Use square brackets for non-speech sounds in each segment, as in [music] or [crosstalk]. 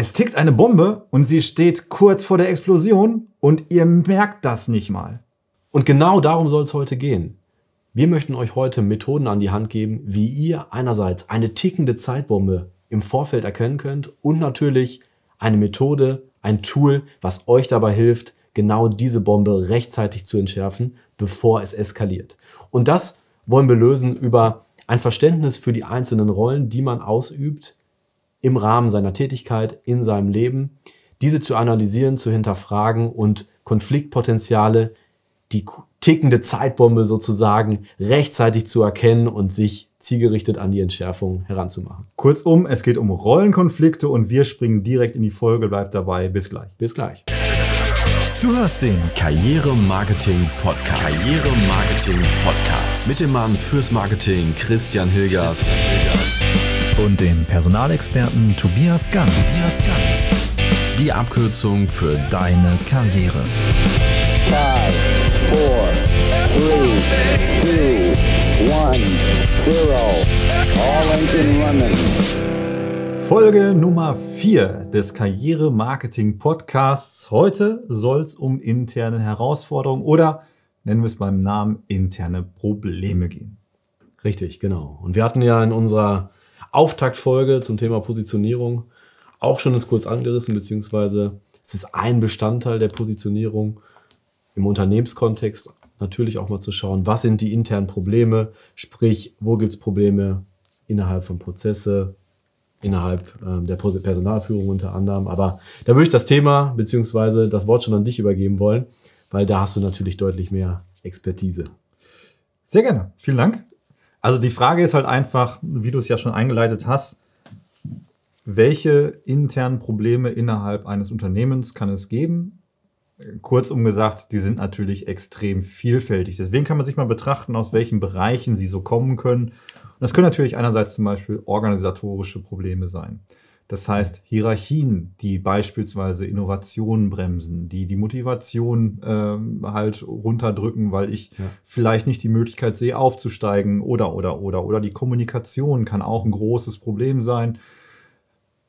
Es tickt eine Bombe und sie steht kurz vor der Explosion und ihr merkt das nicht mal. Und genau darum soll es heute gehen. Wir möchten euch heute Methoden an die Hand geben, wie ihr einerseits eine tickende Zeitbombe im Vorfeld erkennen könnt und natürlich eine Methode, ein Tool, was euch dabei hilft, genau diese Bombe rechtzeitig zu entschärfen, bevor es eskaliert. Und das wollen wir lösen über ein Verständnis für die einzelnen Rollen, die man ausübt im Rahmen seiner Tätigkeit, in seinem Leben, diese zu analysieren, zu hinterfragen und Konfliktpotenziale, die tickende Zeitbombe sozusagen, rechtzeitig zu erkennen und sich zielgerichtet an die Entschärfung heranzumachen. Kurzum, es geht um Rollenkonflikte und wir springen direkt in die Folge. Bleibt dabei. Bis gleich. Bis gleich. Du hörst den Karriere Marketing Podcast. Karriere Marketing Podcast. Mit dem Mann fürs Marketing Christian Hilgers. Christian Hilgers und dem Personalexperten Tobias Ganz. Die Abkürzung für deine Karriere. Five, four, three, two, one, zero. All engine running. Folge Nummer 4 des Karriere-Marketing-Podcasts. Heute soll es um interne Herausforderungen oder nennen wir es beim Namen interne Probleme gehen. Richtig, genau. Und wir hatten ja in unserer Auftaktfolge zum Thema Positionierung auch schon ist kurz angerissen, beziehungsweise es ist ein Bestandteil der Positionierung im Unternehmenskontext natürlich auch mal zu schauen, was sind die internen Probleme, sprich, wo gibt es Probleme innerhalb von Prozesse, innerhalb ähm, der Personalführung unter anderem. Aber da würde ich das Thema beziehungsweise das Wort schon an dich übergeben wollen, weil da hast du natürlich deutlich mehr Expertise. Sehr gerne. Vielen Dank. Also die Frage ist halt einfach, wie du es ja schon eingeleitet hast, welche internen Probleme innerhalb eines Unternehmens kann es geben? Kurzum gesagt, die sind natürlich extrem vielfältig. Deswegen kann man sich mal betrachten, aus welchen Bereichen sie so kommen können. Und das können natürlich einerseits zum Beispiel organisatorische Probleme sein. Das heißt, Hierarchien, die beispielsweise Innovationen bremsen, die die Motivation ähm, halt runterdrücken, weil ich ja. vielleicht nicht die Möglichkeit sehe, aufzusteigen oder, oder, oder, oder die Kommunikation kann auch ein großes Problem sein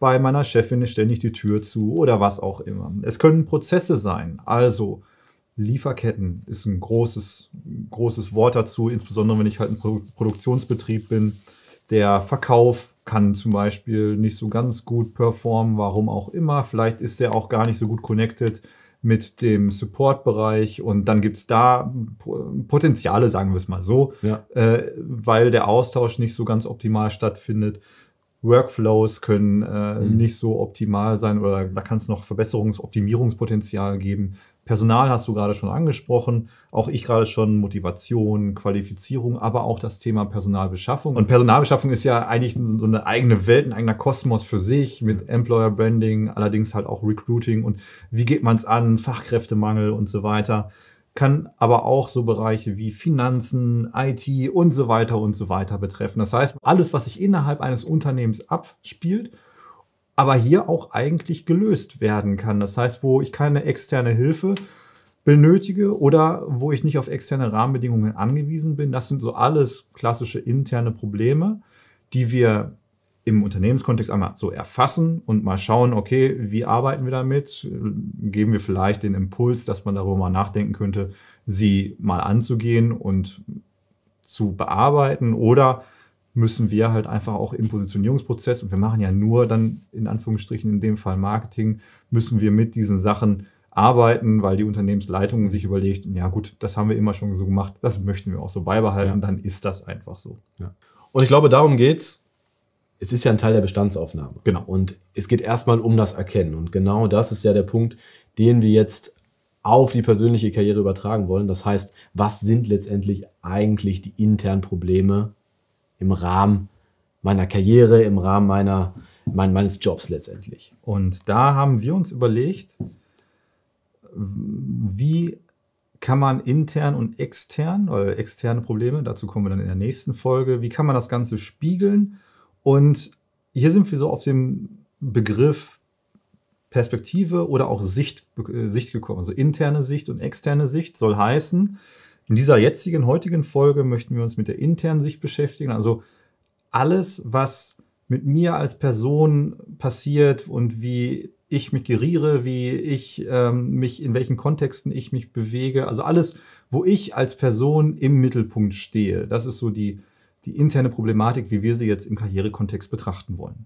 bei meiner Chefin ist ständig die Tür zu oder was auch immer. Es können Prozesse sein. Also Lieferketten ist ein großes, großes Wort dazu, insbesondere wenn ich halt ein Produktionsbetrieb bin. Der Verkauf kann zum Beispiel nicht so ganz gut performen, warum auch immer. Vielleicht ist er auch gar nicht so gut connected mit dem Support-Bereich und dann gibt es da Potenziale, sagen wir es mal so, ja. äh, weil der Austausch nicht so ganz optimal stattfindet. Workflows können äh, mhm. nicht so optimal sein oder da kann es noch Verbesserungs-, Optimierungspotenzial geben. Personal hast du gerade schon angesprochen, auch ich gerade schon Motivation, Qualifizierung, aber auch das Thema Personalbeschaffung. Und Personalbeschaffung ist ja eigentlich so eine eigene Welt, ein eigener Kosmos für sich mit Employer Branding, allerdings halt auch Recruiting und wie geht man es an, Fachkräftemangel und so weiter kann aber auch so Bereiche wie Finanzen, IT und so weiter und so weiter betreffen. Das heißt, alles, was sich innerhalb eines Unternehmens abspielt, aber hier auch eigentlich gelöst werden kann. Das heißt, wo ich keine externe Hilfe benötige oder wo ich nicht auf externe Rahmenbedingungen angewiesen bin. Das sind so alles klassische interne Probleme, die wir im Unternehmenskontext einmal so erfassen und mal schauen, okay, wie arbeiten wir damit? Geben wir vielleicht den Impuls, dass man darüber mal nachdenken könnte, sie mal anzugehen und zu bearbeiten oder müssen wir halt einfach auch im Positionierungsprozess, und wir machen ja nur dann in Anführungsstrichen in dem Fall Marketing, müssen wir mit diesen Sachen arbeiten, weil die Unternehmensleitung sich überlegt, ja gut, das haben wir immer schon so gemacht, das möchten wir auch so beibehalten, ja. dann ist das einfach so. Ja. Und ich glaube, darum geht es es ist ja ein Teil der Bestandsaufnahme. Genau. Und es geht erstmal um das Erkennen. Und genau das ist ja der Punkt, den wir jetzt auf die persönliche Karriere übertragen wollen. Das heißt, was sind letztendlich eigentlich die internen Probleme im Rahmen meiner Karriere, im Rahmen meiner, mein, meines Jobs letztendlich? Und da haben wir uns überlegt, wie kann man intern und extern, oder externe Probleme, dazu kommen wir dann in der nächsten Folge, wie kann man das Ganze spiegeln? Und hier sind wir so auf den Begriff Perspektive oder auch Sicht, äh, Sicht gekommen. Also interne Sicht und externe Sicht soll heißen, in dieser jetzigen, heutigen Folge möchten wir uns mit der internen Sicht beschäftigen. Also alles, was mit mir als Person passiert und wie ich mich geriere, wie ich ähm, mich, in welchen Kontexten ich mich bewege. Also alles, wo ich als Person im Mittelpunkt stehe. Das ist so die die interne Problematik, wie wir sie jetzt im Karrierekontext betrachten wollen.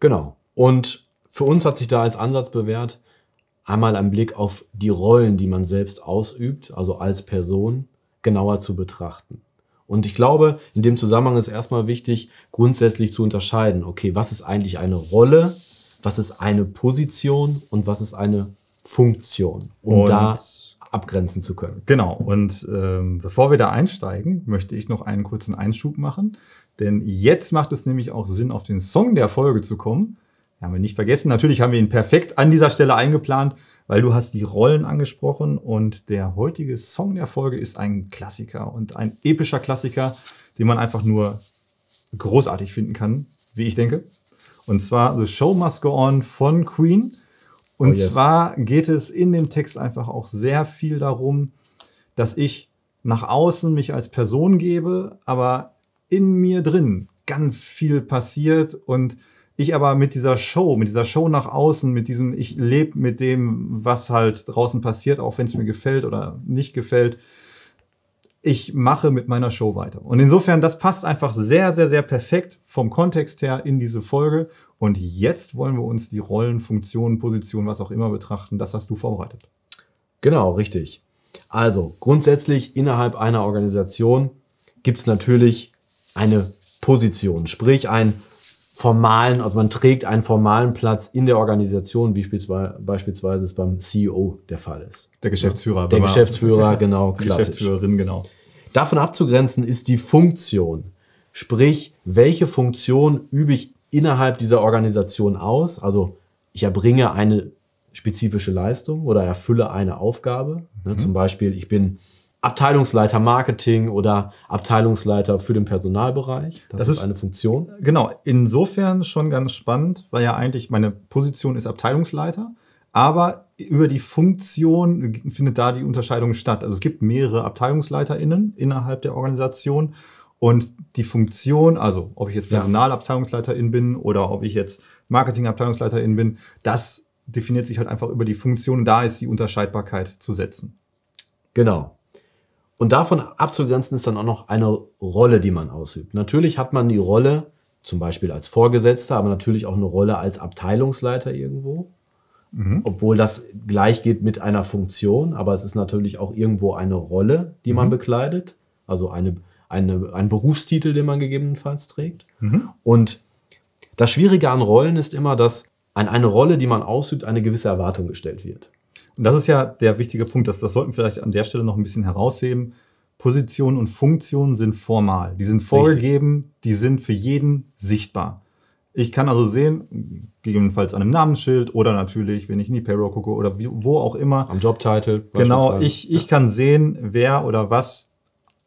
Genau. Und für uns hat sich da als Ansatz bewährt, einmal einen Blick auf die Rollen, die man selbst ausübt, also als Person, genauer zu betrachten. Und ich glaube, in dem Zusammenhang ist erstmal wichtig, grundsätzlich zu unterscheiden, okay, was ist eigentlich eine Rolle, was ist eine Position und was ist eine Funktion. Um und da abgrenzen zu können. Genau, und ähm, bevor wir da einsteigen, möchte ich noch einen kurzen Einschub machen, denn jetzt macht es nämlich auch Sinn, auf den Song der Folge zu kommen. Den haben wir nicht vergessen, natürlich haben wir ihn perfekt an dieser Stelle eingeplant, weil du hast die Rollen angesprochen und der heutige Song der Folge ist ein Klassiker und ein epischer Klassiker, den man einfach nur großartig finden kann, wie ich denke. Und zwar The Show Must Go On von Queen. Oh, und oh yes. zwar geht es in dem Text einfach auch sehr viel darum, dass ich nach außen mich als Person gebe, aber in mir drin ganz viel passiert und ich aber mit dieser Show, mit dieser Show nach außen, mit diesem, ich lebe mit dem, was halt draußen passiert, auch wenn es mir gefällt oder nicht gefällt, ich mache mit meiner Show weiter. Und insofern, das passt einfach sehr, sehr, sehr perfekt vom Kontext her in diese Folge. Und jetzt wollen wir uns die Rollen, Funktionen, Positionen, was auch immer betrachten. Das hast du vorbereitet. Genau, richtig. Also grundsätzlich innerhalb einer Organisation gibt es natürlich eine Position, sprich ein formalen, also man trägt einen formalen Platz in der Organisation, wie beispielsweise es beim CEO der Fall ist. Der Geschäftsführer. Der Geschäftsführer, [laughs] genau. Klassisch. Geschäftsführerin, genau. Davon abzugrenzen ist die Funktion. Sprich, welche Funktion übe ich innerhalb dieser Organisation aus? Also ich erbringe eine spezifische Leistung oder erfülle eine Aufgabe. Ne, mhm. Zum Beispiel, ich bin Abteilungsleiter Marketing oder Abteilungsleiter für den Personalbereich. Das, das ist, ist eine Funktion. Genau, insofern schon ganz spannend, weil ja eigentlich meine Position ist Abteilungsleiter, aber über die Funktion findet da die Unterscheidung statt. Also es gibt mehrere AbteilungsleiterInnen innerhalb der Organisation und die Funktion, also ob ich jetzt Personalabteilungsleiterin bin oder ob ich jetzt Marketingabteilungsleiterin bin, das definiert sich halt einfach über die Funktion. Da ist die Unterscheidbarkeit zu setzen. Genau. Und davon abzugrenzen ist dann auch noch eine Rolle, die man ausübt. Natürlich hat man die Rolle zum Beispiel als Vorgesetzter, aber natürlich auch eine Rolle als Abteilungsleiter irgendwo. Mhm. Obwohl das gleich geht mit einer Funktion, aber es ist natürlich auch irgendwo eine Rolle, die mhm. man bekleidet. Also eine, eine, ein Berufstitel, den man gegebenenfalls trägt. Mhm. Und das Schwierige an Rollen ist immer, dass an eine Rolle, die man ausübt, eine gewisse Erwartung gestellt wird. Und das ist ja der wichtige Punkt, dass das sollten wir vielleicht an der Stelle noch ein bisschen herausheben. Position und Funktion sind formal. Die sind vorgegeben, Richtig. die sind für jeden sichtbar. Ich kann also sehen, gegebenenfalls an einem Namensschild oder natürlich, wenn ich in die Payroll gucke oder wie, wo auch immer. Am Jobtitle. Genau, ich, ich kann sehen, wer oder was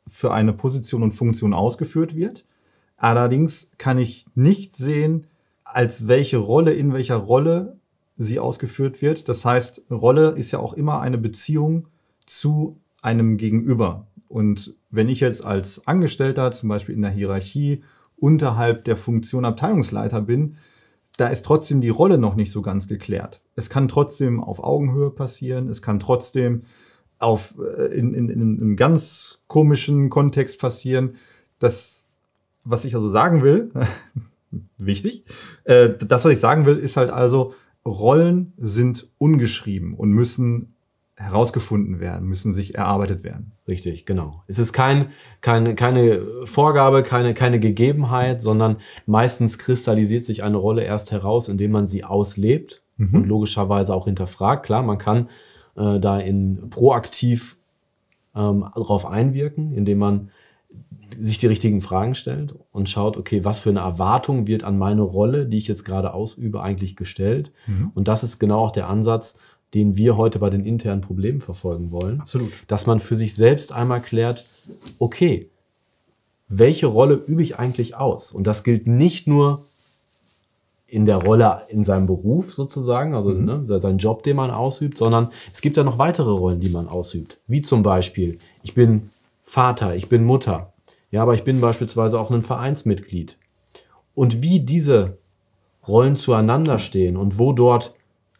für eine Position und Funktion ausgeführt wird. Allerdings kann ich nicht sehen, als welche Rolle, in welcher Rolle sie ausgeführt wird. Das heißt, Rolle ist ja auch immer eine Beziehung zu einem Gegenüber. Und wenn ich jetzt als Angestellter, zum Beispiel in der Hierarchie, unterhalb der Funktion Abteilungsleiter bin, da ist trotzdem die Rolle noch nicht so ganz geklärt. Es kann trotzdem auf Augenhöhe passieren, es kann trotzdem auf, äh, in, in, in einem ganz komischen Kontext passieren. Das, was ich also sagen will, [laughs] wichtig, äh, das, was ich sagen will, ist halt also, Rollen sind ungeschrieben und müssen herausgefunden werden, müssen sich erarbeitet werden. Richtig, genau. Es ist kein, keine, keine Vorgabe, keine, keine Gegebenheit, sondern meistens kristallisiert sich eine Rolle erst heraus, indem man sie auslebt mhm. und logischerweise auch hinterfragt. Klar, man kann äh, da in proaktiv ähm, darauf einwirken, indem man sich die richtigen Fragen stellt und schaut, okay, was für eine Erwartung wird an meine Rolle, die ich jetzt gerade ausübe, eigentlich gestellt. Mhm. Und das ist genau auch der Ansatz, den wir heute bei den internen Problemen verfolgen wollen. Absolut. Dass man für sich selbst einmal klärt, okay, welche Rolle übe ich eigentlich aus? Und das gilt nicht nur in der Rolle in seinem Beruf sozusagen, also mhm. ne, sein Job, den man ausübt, sondern es gibt ja noch weitere Rollen, die man ausübt. Wie zum Beispiel, ich bin Vater, ich bin Mutter. Ja, aber ich bin beispielsweise auch ein Vereinsmitglied. Und wie diese Rollen zueinander stehen und wo dort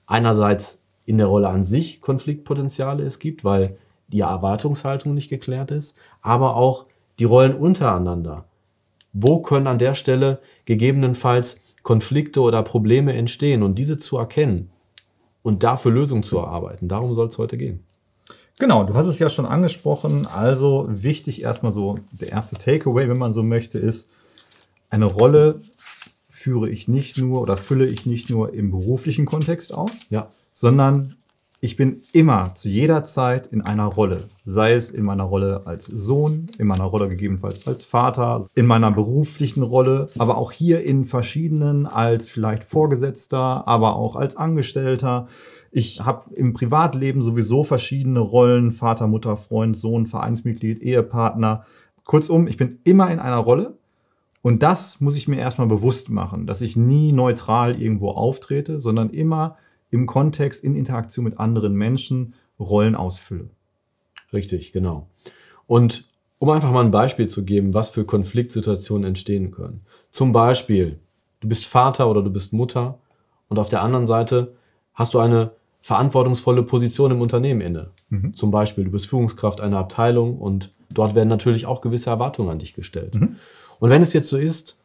einerseits in der Rolle an sich Konfliktpotenziale es gibt, weil die Erwartungshaltung nicht geklärt ist, aber auch die Rollen untereinander. Wo können an der Stelle gegebenenfalls Konflikte oder Probleme entstehen und diese zu erkennen und dafür Lösungen zu erarbeiten? Darum soll es heute gehen. Genau, du hast es ja schon angesprochen. Also wichtig erstmal so, der erste Takeaway, wenn man so möchte, ist, eine Rolle führe ich nicht nur oder fülle ich nicht nur im beruflichen Kontext aus, ja. sondern ich bin immer zu jeder Zeit in einer Rolle. Sei es in meiner Rolle als Sohn, in meiner Rolle gegebenenfalls als Vater, in meiner beruflichen Rolle, aber auch hier in verschiedenen als vielleicht Vorgesetzter, aber auch als Angestellter, ich habe im Privatleben sowieso verschiedene Rollen, Vater, Mutter, Freund, Sohn, Vereinsmitglied, Ehepartner. Kurzum, ich bin immer in einer Rolle und das muss ich mir erstmal bewusst machen, dass ich nie neutral irgendwo auftrete, sondern immer im Kontext, in Interaktion mit anderen Menschen Rollen ausfülle. Richtig, genau. Und um einfach mal ein Beispiel zu geben, was für Konfliktsituationen entstehen können. Zum Beispiel, du bist Vater oder du bist Mutter und auf der anderen Seite hast du eine verantwortungsvolle Position im Unternehmen inne. Mhm. Zum Beispiel, du bist Führungskraft einer Abteilung und dort werden natürlich auch gewisse Erwartungen an dich gestellt. Mhm. Und wenn es jetzt so ist,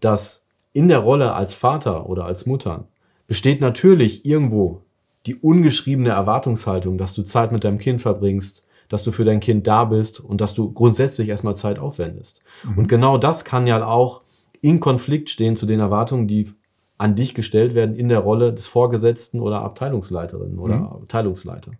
dass in der Rolle als Vater oder als Mutter besteht natürlich irgendwo die ungeschriebene Erwartungshaltung, dass du Zeit mit deinem Kind verbringst, dass du für dein Kind da bist und dass du grundsätzlich erstmal Zeit aufwendest. Mhm. Und genau das kann ja auch in Konflikt stehen zu den Erwartungen, die an dich gestellt werden in der Rolle des Vorgesetzten oder Abteilungsleiterin oder mhm. Abteilungsleiter.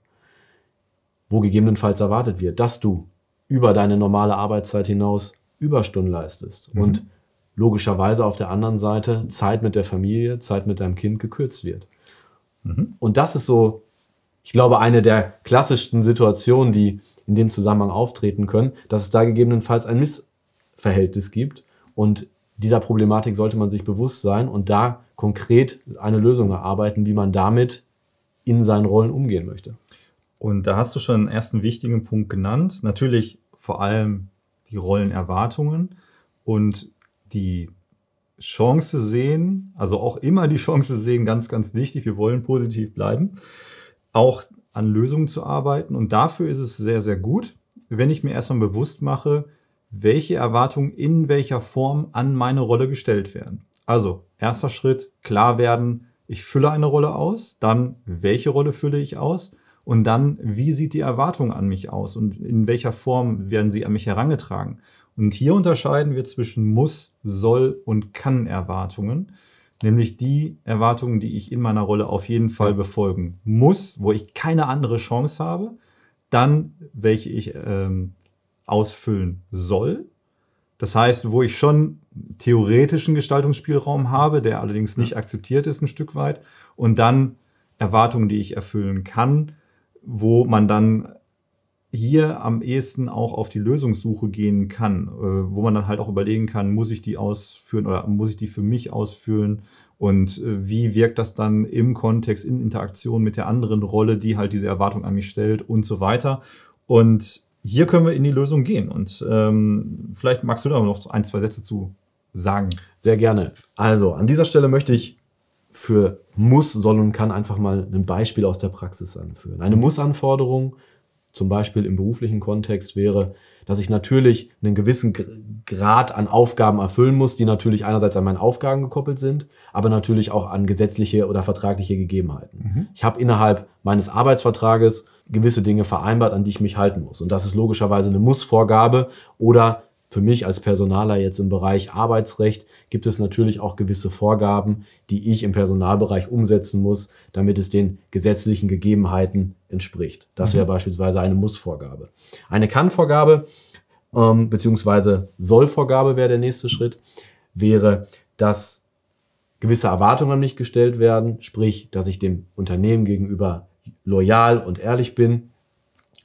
Wo gegebenenfalls erwartet wird, dass du über deine normale Arbeitszeit hinaus Überstunden leistest mhm. und logischerweise auf der anderen Seite Zeit mit der Familie, Zeit mit deinem Kind gekürzt wird. Mhm. Und das ist so, ich glaube, eine der klassischsten Situationen, die in dem Zusammenhang auftreten können, dass es da gegebenenfalls ein Missverhältnis gibt und dieser Problematik sollte man sich bewusst sein und da konkret eine Lösung erarbeiten, wie man damit in seinen Rollen umgehen möchte. Und da hast du schon einen ersten wichtigen Punkt genannt. Natürlich vor allem die Rollenerwartungen und die Chance sehen, also auch immer die Chance sehen, ganz, ganz wichtig. Wir wollen positiv bleiben, auch an Lösungen zu arbeiten. Und dafür ist es sehr, sehr gut, wenn ich mir erstmal bewusst mache, welche Erwartungen in welcher Form an meine Rolle gestellt werden. Also, erster Schritt, klar werden, ich fülle eine Rolle aus, dann welche Rolle fülle ich aus und dann, wie sieht die Erwartung an mich aus und in welcher Form werden sie an mich herangetragen. Und hier unterscheiden wir zwischen muss, soll und kann Erwartungen, nämlich die Erwartungen, die ich in meiner Rolle auf jeden Fall befolgen muss, wo ich keine andere Chance habe, dann welche ich ähm, ausfüllen soll. Das heißt, wo ich schon theoretischen Gestaltungsspielraum habe, der allerdings nicht ja. akzeptiert ist ein Stück weit, und dann Erwartungen, die ich erfüllen kann, wo man dann hier am ehesten auch auf die Lösungssuche gehen kann, äh, wo man dann halt auch überlegen kann, muss ich die ausführen oder muss ich die für mich ausfüllen und äh, wie wirkt das dann im Kontext, in Interaktion mit der anderen Rolle, die halt diese Erwartung an mich stellt und so weiter. Und hier können wir in die Lösung gehen. Und ähm, vielleicht magst du da noch ein, zwei Sätze zu sagen. Sehr gerne. Also, an dieser Stelle möchte ich für muss, soll und kann einfach mal ein Beispiel aus der Praxis anführen. Eine Muss-Anforderung zum Beispiel im beruflichen Kontext wäre, dass ich natürlich einen gewissen Grad an Aufgaben erfüllen muss, die natürlich einerseits an meine Aufgaben gekoppelt sind, aber natürlich auch an gesetzliche oder vertragliche Gegebenheiten. Mhm. Ich habe innerhalb meines Arbeitsvertrages gewisse Dinge vereinbart, an die ich mich halten muss. Und das ist logischerweise eine Mussvorgabe oder für mich als Personaler jetzt im Bereich Arbeitsrecht gibt es natürlich auch gewisse Vorgaben, die ich im Personalbereich umsetzen muss, damit es den gesetzlichen Gegebenheiten entspricht. Das mhm. wäre beispielsweise eine Muss-Vorgabe. Eine Kann-Vorgabe ähm, beziehungsweise Soll-Vorgabe wäre der nächste Schritt, wäre, dass gewisse Erwartungen an mich gestellt werden, sprich, dass ich dem Unternehmen gegenüber loyal und ehrlich bin,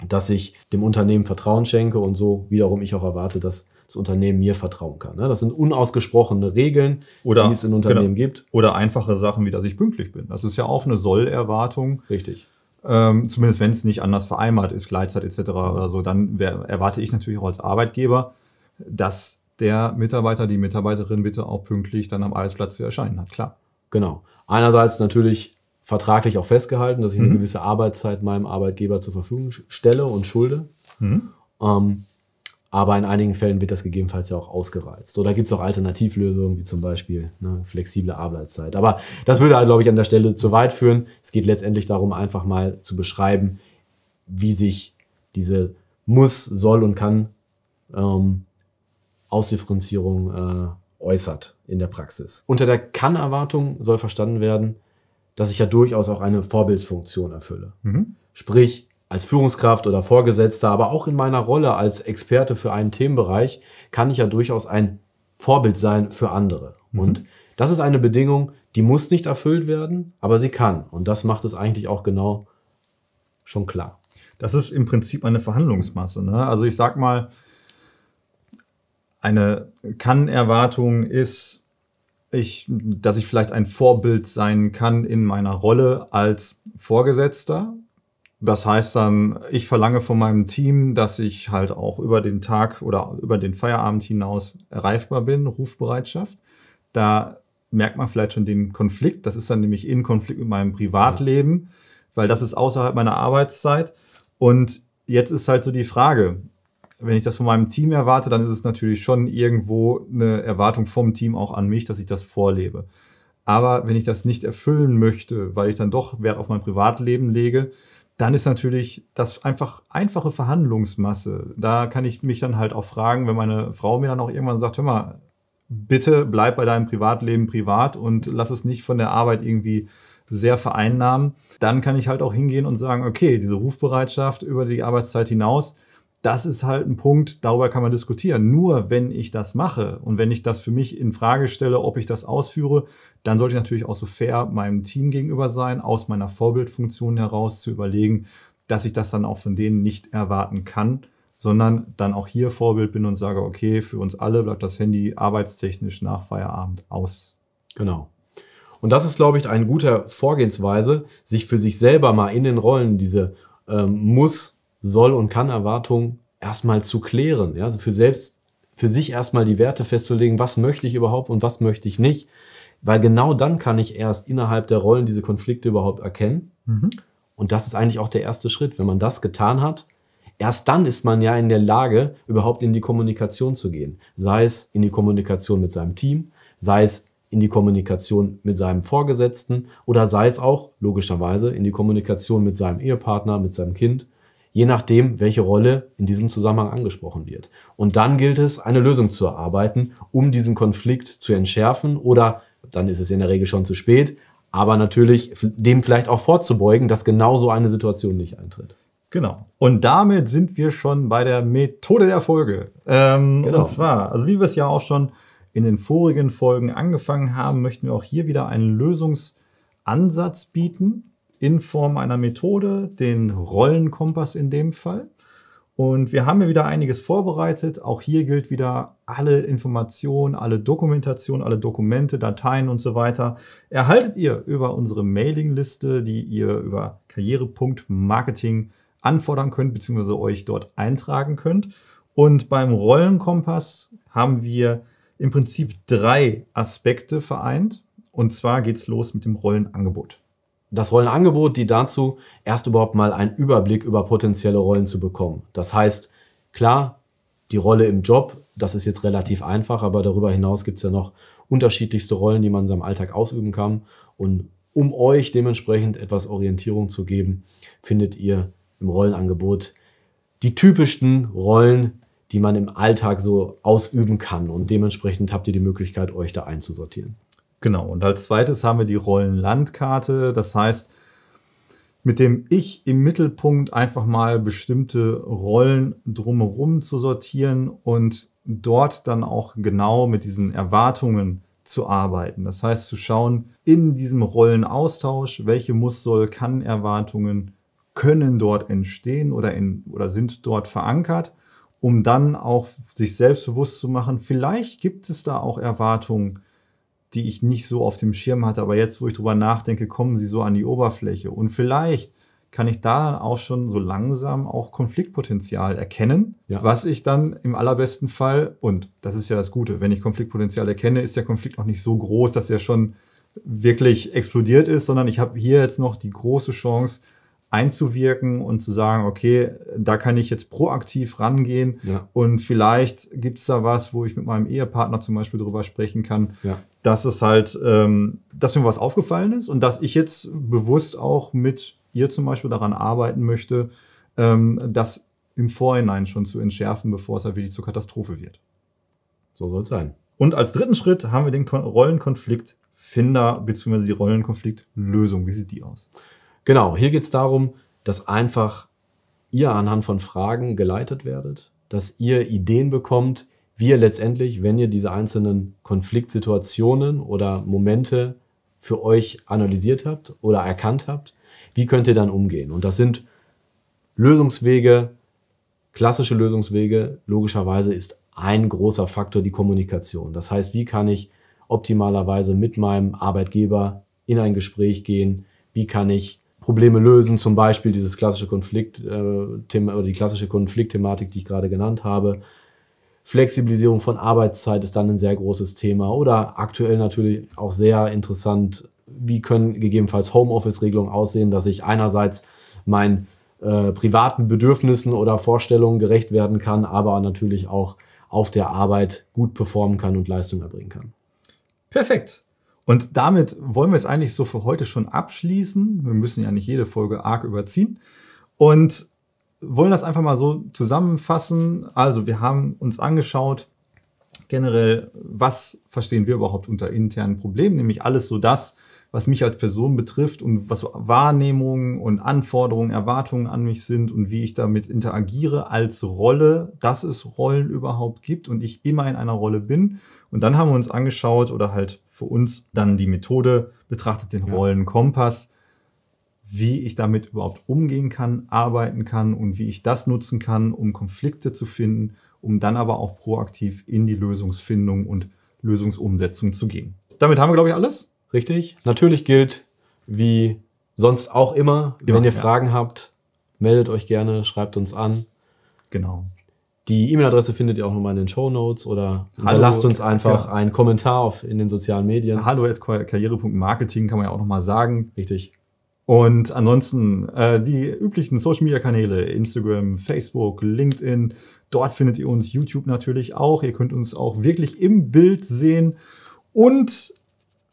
dass ich dem Unternehmen Vertrauen schenke und so wiederum ich auch erwarte, dass das Unternehmen mir vertrauen kann. Ne? Das sind unausgesprochene Regeln, oder, die es in Unternehmen genau. gibt. Oder einfache Sachen wie, dass ich pünktlich bin. Das ist ja auch eine Soll-Erwartung. Richtig. Ähm, zumindest wenn es nicht anders vereinbart ist, Gleitzeit etc. oder so, dann wär, erwarte ich natürlich auch als Arbeitgeber, dass der Mitarbeiter, die Mitarbeiterin bitte auch pünktlich dann am Arbeitsplatz zu erscheinen hat. Klar. Genau. Einerseits natürlich vertraglich auch festgehalten, dass ich eine mhm. gewisse Arbeitszeit meinem Arbeitgeber zur Verfügung stelle und schulde. Mhm. Ähm, aber in einigen Fällen wird das gegebenenfalls ja auch ausgereizt. Oder gibt es auch Alternativlösungen, wie zum Beispiel ne, flexible Arbeitszeit. Aber das würde, halt, glaube ich, an der Stelle zu weit führen. Es geht letztendlich darum, einfach mal zu beschreiben, wie sich diese muss, soll und kann ähm, Ausdifferenzierung äh, äußert in der Praxis. Unter der Kann-Erwartung soll verstanden werden, dass ich ja durchaus auch eine Vorbildsfunktion erfülle. Mhm. Sprich, als Führungskraft oder Vorgesetzter, aber auch in meiner Rolle als Experte für einen Themenbereich, kann ich ja durchaus ein Vorbild sein für andere. Mhm. Und das ist eine Bedingung, die muss nicht erfüllt werden, aber sie kann. Und das macht es eigentlich auch genau schon klar. Das ist im Prinzip eine Verhandlungsmasse. Ne? Also ich sag mal, eine Kann-Erwartung ist, ich, dass ich vielleicht ein Vorbild sein kann in meiner Rolle als Vorgesetzter das heißt dann, ich verlange von meinem Team, dass ich halt auch über den Tag oder über den Feierabend hinaus erreichbar bin, Rufbereitschaft. Da merkt man vielleicht schon den Konflikt. Das ist dann nämlich in Konflikt mit meinem Privatleben, ja. weil das ist außerhalb meiner Arbeitszeit. Und jetzt ist halt so die Frage, wenn ich das von meinem Team erwarte, dann ist es natürlich schon irgendwo eine Erwartung vom Team auch an mich, dass ich das vorlebe. Aber wenn ich das nicht erfüllen möchte, weil ich dann doch Wert auf mein Privatleben lege, dann ist natürlich das einfach einfache Verhandlungsmasse. Da kann ich mich dann halt auch fragen, wenn meine Frau mir dann auch irgendwann sagt, hör mal, bitte bleib bei deinem Privatleben privat und lass es nicht von der Arbeit irgendwie sehr vereinnahmen, dann kann ich halt auch hingehen und sagen, okay, diese Rufbereitschaft über die Arbeitszeit hinaus, das ist halt ein Punkt, darüber kann man diskutieren. Nur wenn ich das mache und wenn ich das für mich in Frage stelle, ob ich das ausführe, dann sollte ich natürlich auch so fair meinem Team gegenüber sein, aus meiner Vorbildfunktion heraus zu überlegen, dass ich das dann auch von denen nicht erwarten kann, sondern dann auch hier Vorbild bin und sage, okay, für uns alle bleibt das Handy arbeitstechnisch nach Feierabend aus. Genau. Und das ist, glaube ich, eine gute Vorgehensweise, sich für sich selber mal in den Rollen diese ähm, muss soll- und Kann-Erwartungen erstmal zu klären. Ja? Also für selbst, für sich erstmal die Werte festzulegen, was möchte ich überhaupt und was möchte ich nicht. Weil genau dann kann ich erst innerhalb der Rollen diese Konflikte überhaupt erkennen. Mhm. Und das ist eigentlich auch der erste Schritt. Wenn man das getan hat, erst dann ist man ja in der Lage, überhaupt in die Kommunikation zu gehen. Sei es in die Kommunikation mit seinem Team, sei es in die Kommunikation mit seinem Vorgesetzten oder sei es auch logischerweise in die Kommunikation mit seinem Ehepartner, mit seinem Kind je nachdem, welche Rolle in diesem Zusammenhang angesprochen wird. Und dann gilt es, eine Lösung zu erarbeiten, um diesen Konflikt zu entschärfen oder dann ist es in der Regel schon zu spät, aber natürlich dem vielleicht auch vorzubeugen, dass genau so eine Situation nicht eintritt. Genau. Und damit sind wir schon bei der Methode der Folge. Ähm, genau. Und zwar, also wie wir es ja auch schon in den vorigen Folgen angefangen haben, möchten wir auch hier wieder einen Lösungsansatz bieten, in Form einer Methode, den Rollenkompass in dem Fall. Und wir haben ja wieder einiges vorbereitet. Auch hier gilt wieder alle Informationen, alle Dokumentation, alle Dokumente, Dateien und so weiter. Erhaltet ihr über unsere Mailingliste, die ihr über karriere.marketing anfordern könnt, beziehungsweise euch dort eintragen könnt. Und beim Rollenkompass haben wir im Prinzip drei Aspekte vereint. Und zwar geht's los mit dem Rollenangebot. Das Rollenangebot dient dazu, erst überhaupt mal einen Überblick über potenzielle Rollen zu bekommen. Das heißt, klar, die Rolle im Job, das ist jetzt relativ einfach, aber darüber hinaus gibt es ja noch unterschiedlichste Rollen, die man in seinem Alltag ausüben kann. Und um euch dementsprechend etwas Orientierung zu geben, findet ihr im Rollenangebot die typischsten Rollen, die man im Alltag so ausüben kann. Und dementsprechend habt ihr die Möglichkeit, euch da einzusortieren. Genau, und als zweites haben wir die Rollenlandkarte. Das heißt, mit dem Ich im Mittelpunkt einfach mal bestimmte Rollen drumherum zu sortieren und dort dann auch genau mit diesen Erwartungen zu arbeiten. Das heißt, zu schauen in diesem Rollenaustausch, welche Muss, Soll, Kann Erwartungen können dort entstehen oder, in, oder sind dort verankert, um dann auch sich selbstbewusst zu machen, vielleicht gibt es da auch Erwartungen, die ich nicht so auf dem Schirm hatte. Aber jetzt, wo ich drüber nachdenke, kommen sie so an die Oberfläche. Und vielleicht kann ich da auch schon so langsam auch Konfliktpotenzial erkennen, ja. was ich dann im allerbesten Fall, und das ist ja das Gute, wenn ich Konfliktpotenzial erkenne, ist der Konflikt noch nicht so groß, dass er schon wirklich explodiert ist, sondern ich habe hier jetzt noch die große Chance, einzuwirken und zu sagen, okay, da kann ich jetzt proaktiv rangehen ja. und vielleicht gibt es da was, wo ich mit meinem Ehepartner zum Beispiel drüber sprechen kann, ja dass es halt, ähm, dass mir was aufgefallen ist und dass ich jetzt bewusst auch mit ihr zum Beispiel daran arbeiten möchte, ähm, das im Vorhinein schon zu entschärfen, bevor es halt wirklich zur Katastrophe wird. So soll es sein. Und als dritten Schritt haben wir den Kon Rollenkonflikt Finder bzw. die Rollenkonfliktlösung. Wie sieht die aus? Genau, hier geht es darum, dass einfach ihr anhand von Fragen geleitet werdet, dass ihr Ideen bekommt, wir letztendlich, wenn ihr diese einzelnen Konfliktsituationen oder Momente für euch analysiert habt oder erkannt habt, wie könnt ihr dann umgehen? Und das sind Lösungswege, klassische Lösungswege, logischerweise ist ein großer Faktor die Kommunikation. Das heißt, wie kann ich optimalerweise mit meinem Arbeitgeber in ein Gespräch gehen? Wie kann ich Probleme lösen? Zum Beispiel dieses klassische Konflikt äh, Thema, oder die klassische Konfliktthematik, die ich gerade genannt habe. Flexibilisierung von Arbeitszeit ist dann ein sehr großes Thema oder aktuell natürlich auch sehr interessant, wie können gegebenenfalls Homeoffice-Regelungen aussehen, dass ich einerseits meinen äh, privaten Bedürfnissen oder Vorstellungen gerecht werden kann, aber natürlich auch auf der Arbeit gut performen kann und Leistung erbringen kann. Perfekt. Und damit wollen wir es eigentlich so für heute schon abschließen. Wir müssen ja nicht jede Folge arg überziehen. Und wollen das einfach mal so zusammenfassen. Also, wir haben uns angeschaut, generell, was verstehen wir überhaupt unter internen Problemen, nämlich alles so das, was mich als Person betrifft und was Wahrnehmungen und Anforderungen, Erwartungen an mich sind und wie ich damit interagiere als Rolle, dass es Rollen überhaupt gibt und ich immer in einer Rolle bin. Und dann haben wir uns angeschaut oder halt für uns dann die Methode betrachtet, den ja. Rollenkompass wie ich damit überhaupt umgehen kann, arbeiten kann und wie ich das nutzen kann, um Konflikte zu finden, um dann aber auch proaktiv in die Lösungsfindung und Lösungsumsetzung zu gehen. Damit haben wir, glaube ich, alles. Richtig. Natürlich gilt, wie sonst auch immer, immer wenn ihr ja. Fragen habt, meldet euch gerne, schreibt uns an. Genau. Die E-Mail-Adresse findet ihr auch nochmal in den Show Notes oder lasst uns einfach ja. Genau. einen Kommentar auf, in den sozialen Medien. Hallo at karriere.marketing kann man ja auch nochmal sagen. Richtig. Und ansonsten äh, die üblichen Social-Media-Kanäle, Instagram, Facebook, LinkedIn. Dort findet ihr uns, YouTube natürlich auch. Ihr könnt uns auch wirklich im Bild sehen. Und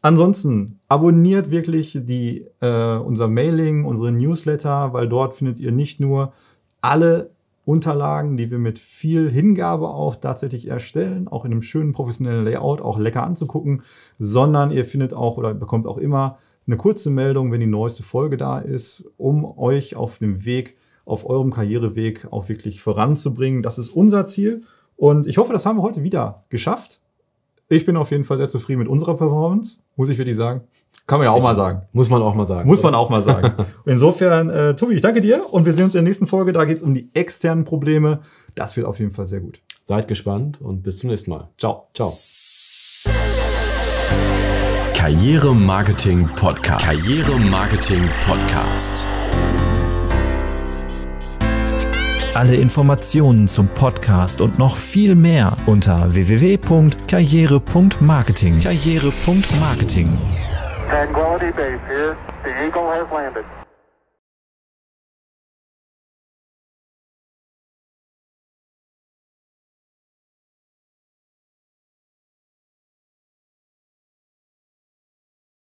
ansonsten abonniert wirklich die, äh, unser Mailing, unsere Newsletter, weil dort findet ihr nicht nur alle Unterlagen, die wir mit viel Hingabe auch tatsächlich erstellen, auch in einem schönen professionellen Layout, auch lecker anzugucken, sondern ihr findet auch oder bekommt auch immer eine kurze Meldung, wenn die neueste Folge da ist, um euch auf dem Weg, auf eurem Karriereweg auch wirklich voranzubringen. Das ist unser Ziel. Und ich hoffe, das haben wir heute wieder geschafft. Ich bin auf jeden Fall sehr zufrieden mit unserer Performance, muss ich wirklich sagen. Kann man ja auch ich, mal sagen. Muss man auch mal sagen. Muss man auch mal sagen. [laughs] Insofern, äh, Tobi, ich danke dir und wir sehen uns in der nächsten Folge. Da geht es um die externen Probleme. Das wird auf jeden Fall sehr gut. Seid gespannt und bis zum nächsten Mal. Ciao. Ciao. Karriere Marketing Podcast. Karriere Marketing Podcast. Alle Informationen zum Podcast und noch viel mehr unter www.karriere.marketing. Karriere.marketing.